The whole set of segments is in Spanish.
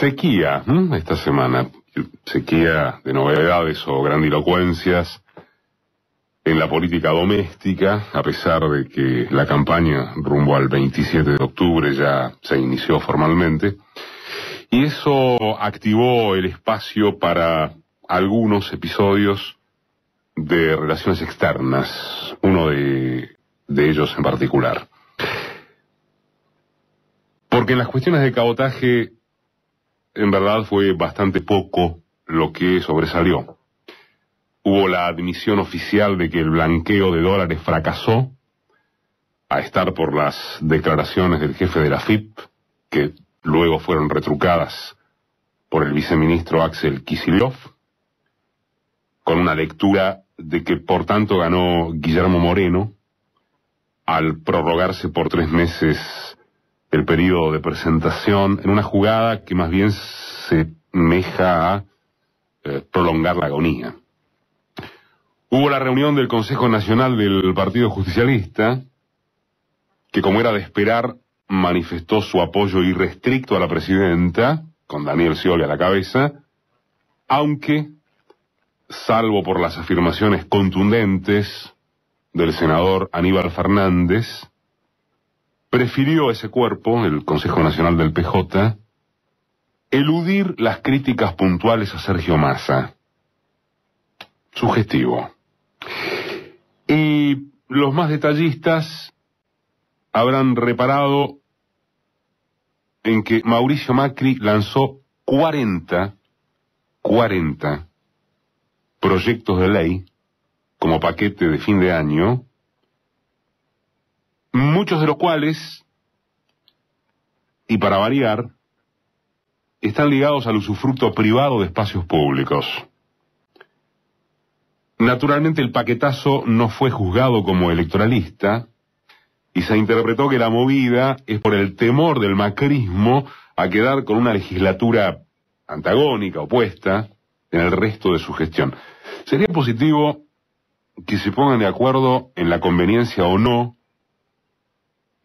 Sequía, esta semana. Sequía de novedades o grandilocuencias en la política doméstica, a pesar de que la campaña rumbo al 27 de octubre ya se inició formalmente. Y eso activó el espacio para algunos episodios de relaciones externas, uno de ellos en particular. Porque en las cuestiones de cabotaje en verdad fue bastante poco lo que sobresalió. Hubo la admisión oficial de que el blanqueo de dólares fracasó, a estar por las declaraciones del jefe de la FIP, que luego fueron retrucadas por el viceministro Axel Kisilov, con una lectura de que por tanto ganó Guillermo Moreno al prorrogarse por tres meses el periodo de presentación, en una jugada que más bien se meja a eh, prolongar la agonía. Hubo la reunión del Consejo Nacional del Partido Justicialista, que como era de esperar, manifestó su apoyo irrestricto a la presidenta, con Daniel Scioli a la cabeza, aunque, salvo por las afirmaciones contundentes del senador Aníbal Fernández, prefirió ese cuerpo, el Consejo Nacional del PJ, eludir las críticas puntuales a Sergio Massa. Sugestivo. Y los más detallistas habrán reparado en que Mauricio Macri lanzó 40, 40 proyectos de ley como paquete de fin de año muchos de los cuales, y para variar, están ligados al usufructo privado de espacios públicos. Naturalmente el paquetazo no fue juzgado como electoralista y se interpretó que la movida es por el temor del macrismo a quedar con una legislatura antagónica, opuesta, en el resto de su gestión. Sería positivo que se pongan de acuerdo en la conveniencia o no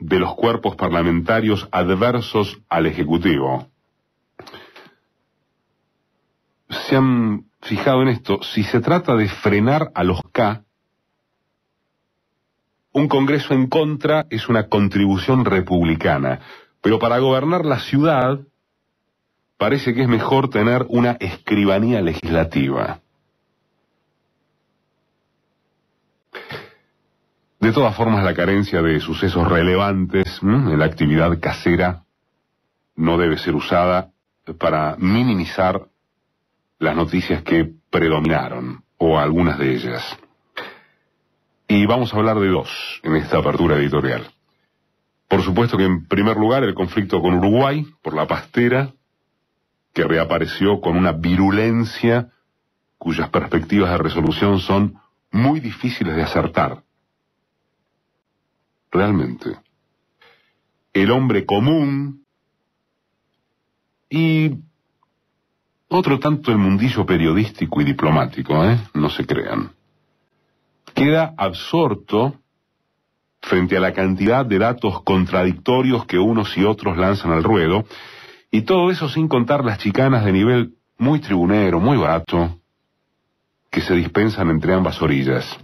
de los cuerpos parlamentarios adversos al Ejecutivo. Se han fijado en esto, si se trata de frenar a los K, un Congreso en contra es una contribución republicana, pero para gobernar la ciudad parece que es mejor tener una escribanía legislativa. De todas formas, la carencia de sucesos relevantes en la actividad casera no debe ser usada para minimizar las noticias que predominaron, o algunas de ellas. Y vamos a hablar de dos en esta apertura editorial. Por supuesto que en primer lugar el conflicto con Uruguay por la pastera, que reapareció con una virulencia cuyas perspectivas de resolución son muy difíciles de acertar realmente. El hombre común y otro tanto el mundillo periodístico y diplomático, ¿eh? No se crean. Queda absorto frente a la cantidad de datos contradictorios que unos y otros lanzan al ruedo, y todo eso sin contar las chicanas de nivel muy tribunero, muy barato, que se dispensan entre ambas orillas.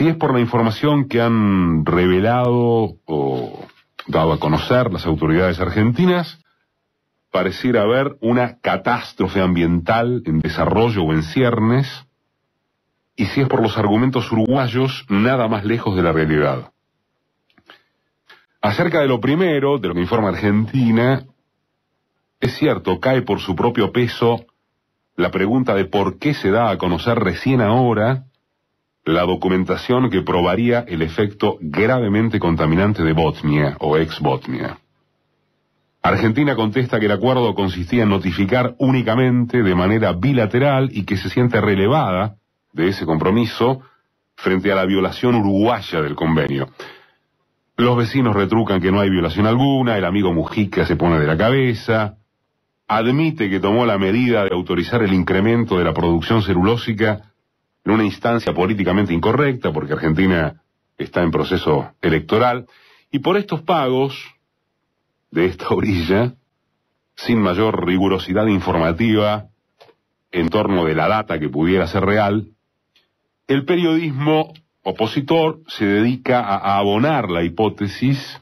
Si es por la información que han revelado o dado a conocer las autoridades argentinas, pareciera haber una catástrofe ambiental en desarrollo o en ciernes, y si es por los argumentos uruguayos, nada más lejos de la realidad. Acerca de lo primero, de lo que informa Argentina, es cierto, cae por su propio peso la pregunta de por qué se da a conocer recién ahora la documentación que probaría el efecto gravemente contaminante de Botnia o ex botnia Argentina contesta que el acuerdo consistía en notificar únicamente de manera bilateral y que se siente relevada de ese compromiso frente a la violación uruguaya del convenio. Los vecinos retrucan que no hay violación alguna, el amigo Mujica se pone de la cabeza, admite que tomó la medida de autorizar el incremento de la producción celulósica en una instancia políticamente incorrecta, porque Argentina está en proceso electoral, y por estos pagos de esta orilla, sin mayor rigurosidad informativa en torno de la data que pudiera ser real, el periodismo opositor se dedica a, abonar la hipótesis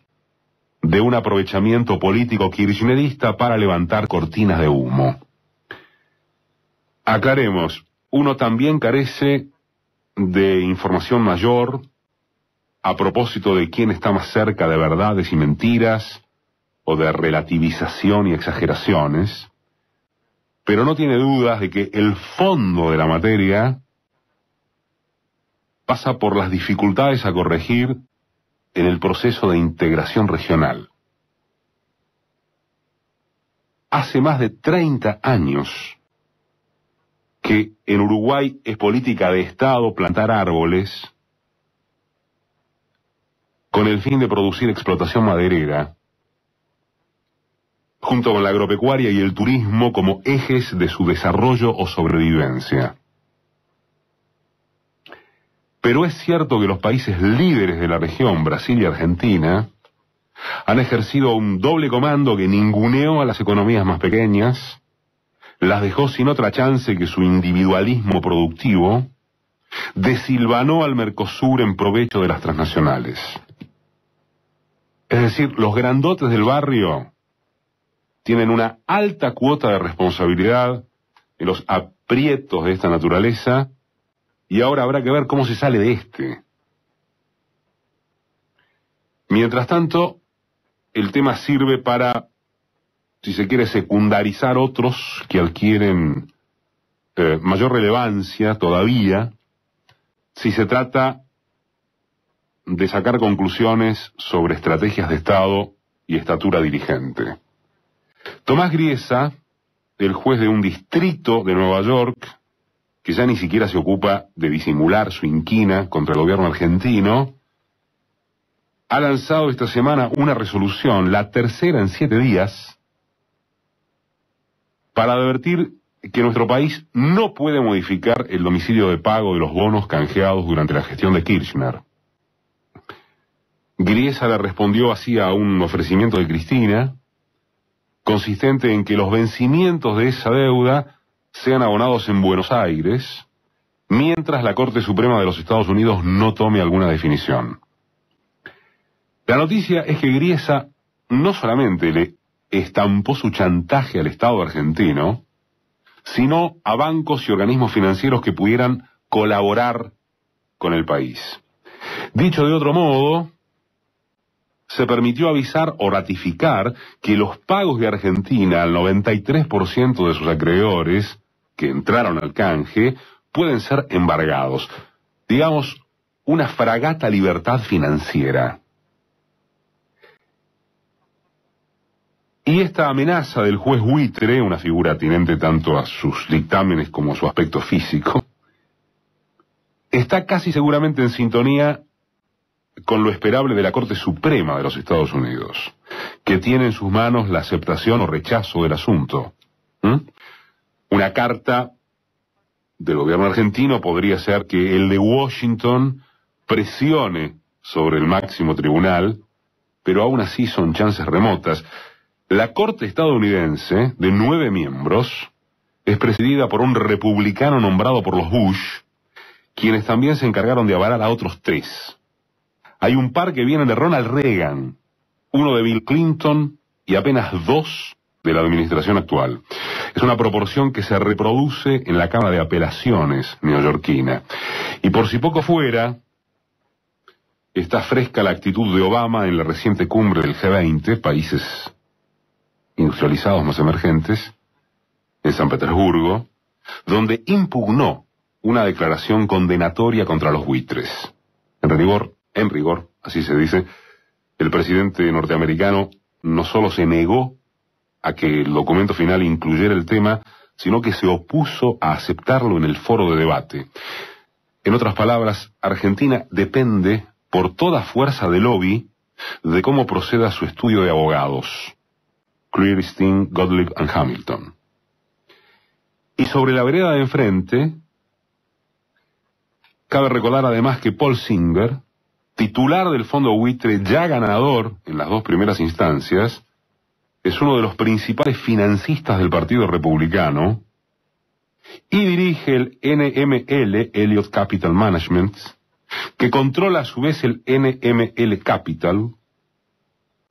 de un aprovechamiento político kirchnerista para levantar cortinas de humo. Aclaremos, uno también carece de información mayor a propósito de quién está más cerca de verdades y mentiras o de relativización y exageraciones, pero no tiene dudas de que el fondo de la materia pasa por las dificultades a corregir en el proceso de integración regional. Hace más de 30 años, que en Uruguay es política de Estado plantar árboles con el fin de producir explotación maderera, junto con la agropecuaria y el turismo como ejes de su desarrollo o sobrevivencia. Pero es cierto que los países líderes de la región, Brasil y Argentina, han ejercido un doble comando que ninguneó a las economías más pequeñas, las dejó sin otra chance que su individualismo productivo, desilvanó al Mercosur en provecho de las transnacionales. Es decir, los grandotes del barrio tienen una alta cuota de responsabilidad en los aprietos de esta naturaleza y ahora habrá que ver cómo se sale de este. Mientras tanto, el tema sirve para si se quiere, secundarizar otros que adquieren eh, mayor relevancia todavía, si se trata de sacar conclusiones sobre estrategias de Estado y estatura dirigente. Tomás Griesa, el juez de un distrito de Nueva York, que ya ni siquiera se ocupa de disimular su inquina contra el gobierno argentino, ha lanzado esta semana una resolución, la tercera en siete días, para advertir que nuestro país no puede modificar el domicilio de pago de los bonos canjeados durante la gestión de Kirchner. Griesa le respondió así a un ofrecimiento de Cristina, consistente en que los vencimientos de esa deuda sean abonados en Buenos Aires, mientras la Corte Suprema de los Estados Unidos no tome alguna definición. La noticia es que Griesa no solamente le estampó su chantaje al Estado argentino, sino a bancos y organismos financieros que pudieran colaborar con el país. Dicho de otro modo, se permitió avisar o ratificar que los pagos de Argentina al 93% de sus acreedores que entraron al canje pueden ser embargados. Digamos, una fragata libertad financiera. Y esta amenaza del juez buitre, una figura atinente tanto a sus dictámenes como a su aspecto físico, está casi seguramente en sintonía con lo esperable de la Corte Suprema de los Estados Unidos, que tiene en sus manos la aceptación o rechazo del asunto. ¿Mm? Una carta del gobierno argentino podría ser que el de Washington presione sobre el máximo tribunal, pero aún así son chances remotas. La Corte estadounidense, de nueve miembros, es presidida por un republicano nombrado por los Bush, quienes también se encargaron de avalar a otros tres. Hay un par que vienen de Ronald Reagan, uno de Bill Clinton y apenas dos de la administración actual. Es una proporción que se reproduce en la Cámara de Apelaciones neoyorquina. Y por si poco fuera, está fresca la actitud de Obama en la reciente cumbre del G20, países industrializados más emergentes, en San Petersburgo, donde impugnó una declaración condenatoria contra los buitres. En rigor, en rigor, así se dice, el presidente norteamericano no solo se negó a que el documento final incluyera el tema, sino que se opuso a aceptarlo en el foro de debate. En otras palabras, Argentina depende por toda fuerza de lobby de cómo proceda su estudio de abogados. Sting, Gottlieb and Hamilton. Y sobre la vereda de enfrente, cabe recordar además que Paul Singer, titular del fondo buitre ya ganador en las dos primeras instancias, es uno de los principales financistas del Partido Republicano y dirige el NML, Elliott Capital Management, que controla a su vez el NML Capital,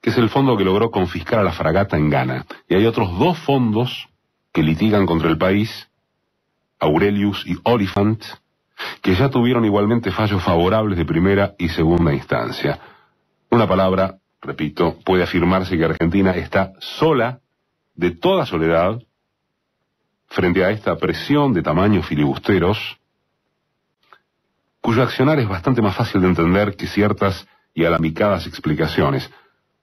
es el fondo que logró confiscar a la fragata en Ghana. Y hay otros dos fondos que litigan contra el país, Aurelius y Oliphant, que ya tuvieron igualmente fallos favorables de primera y segunda instancia. Una palabra, repito, puede afirmarse que Argentina está sola de toda soledad frente a esta presión de tamaños filibusteros, cuyo accionar es bastante más fácil de entender que ciertas y alamicadas explicaciones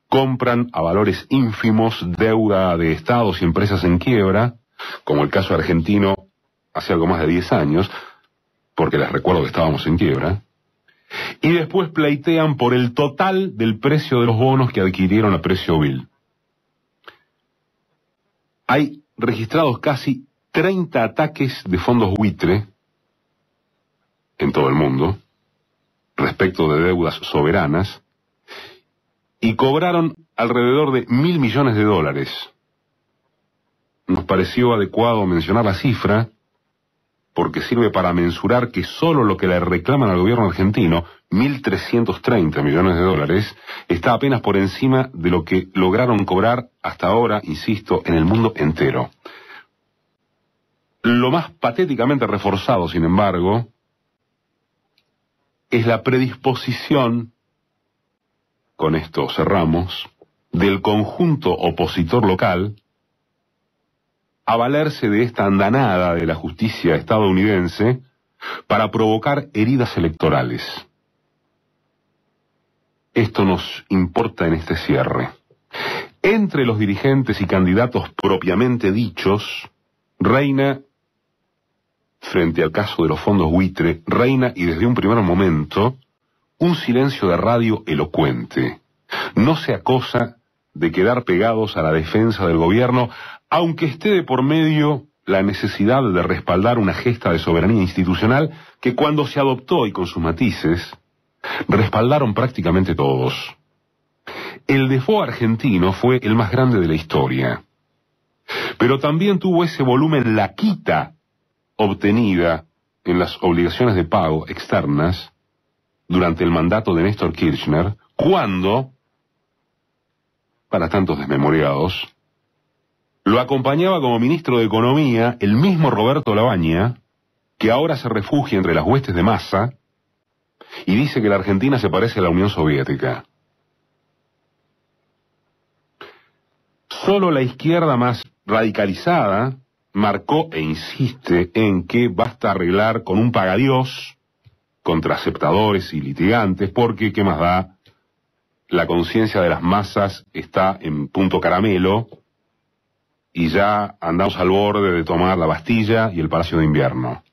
compran a valores ínfimos deuda de estados y empresas en quiebra, como el caso argentino hace algo más de 10 años, porque les recuerdo que estábamos en quiebra, y después pleitean por el total del precio de los bonos que adquirieron a precio vil. Hay registrados casi 30 ataques de fondos buitre en todo el mundo respecto de deudas soberanas y cobraron alrededor de mil millones de dólares. Nos pareció adecuado mencionar la cifra porque sirve para mensurar que solo lo que le reclaman al gobierno argentino, mil treinta millones de dólares, está apenas por encima de lo que lograron cobrar hasta ahora, insisto, en el mundo entero. Lo más patéticamente reforzado, sin embargo, es la predisposición con esto cerramos, del conjunto opositor local a valerse de esta andanada de la justicia estadounidense para provocar heridas electorales. Esto nos importa en este cierre. Entre los dirigentes y candidatos propiamente dichos, reina, frente al caso de los fondos buitre, reina y desde un primer momento, un silencio de radio elocuente. No se acosa de quedar pegados a la defensa del gobierno, aunque esté de por medio la necesidad de respaldar una gesta de soberanía institucional que cuando se adoptó y con sus matices, respaldaron prácticamente todos. El defo argentino fue el más grande de la historia, pero también tuvo ese volumen la quita obtenida en las obligaciones de pago externas durante el mandato de Néstor Kirchner, cuando, para tantos desmemoriados, lo acompañaba como ministro de Economía el mismo Roberto Labaña, que ahora se refugia entre las huestes de masa y dice que la Argentina se parece a la Unión Soviética. Solo la izquierda más radicalizada marcó e insiste en que basta arreglar con un pagadiós contraceptadores y litigantes, porque, ¿qué más da? La conciencia de las masas está en punto caramelo y ya andamos al borde de tomar la Bastilla y el Palacio de Invierno.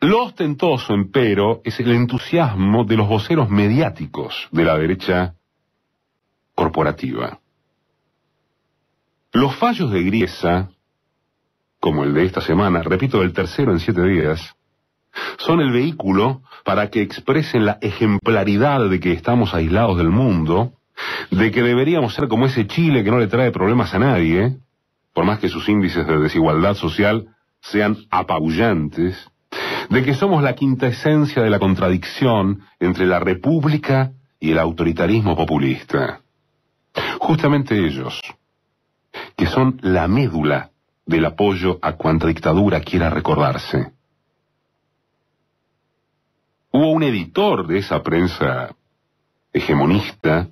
Lo ostentoso, empero, es el entusiasmo de los voceros mediáticos de la derecha corporativa. Los fallos de Griesa, como el de esta semana, repito, el tercero en siete días, son el vehículo para que expresen la ejemplaridad de que estamos aislados del mundo, de que deberíamos ser como ese Chile que no le trae problemas a nadie, por más que sus índices de desigualdad social sean apabullantes, de que somos la quinta esencia de la contradicción entre la república y el autoritarismo populista. Justamente ellos, que son la médula del apoyo a cuanta dictadura quiera recordarse. Hubo un editor de esa prensa hegemonista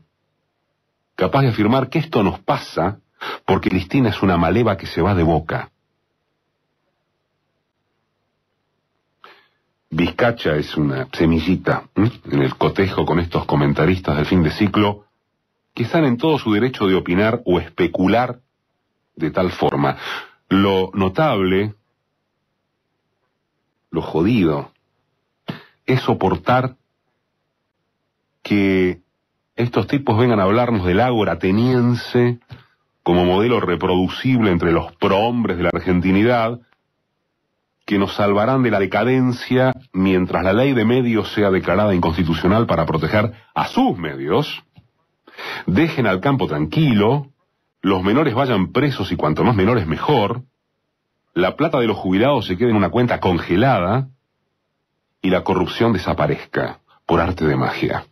capaz de afirmar que esto nos pasa porque Cristina es una maleva que se va de boca. Vizcacha es una semillita en el cotejo con estos comentaristas del fin de ciclo que están en todo su derecho de opinar o especular de tal forma. Lo notable, lo jodido, es soportar que estos tipos vengan a hablarnos del ágora ateniense como modelo reproducible entre los prohombres de la argentinidad, que nos salvarán de la decadencia mientras la ley de medios sea declarada inconstitucional para proteger a sus medios, dejen al campo tranquilo, los menores vayan presos y cuanto más menores mejor, la plata de los jubilados se quede en una cuenta congelada, y la corrupción desaparezca por arte de magia.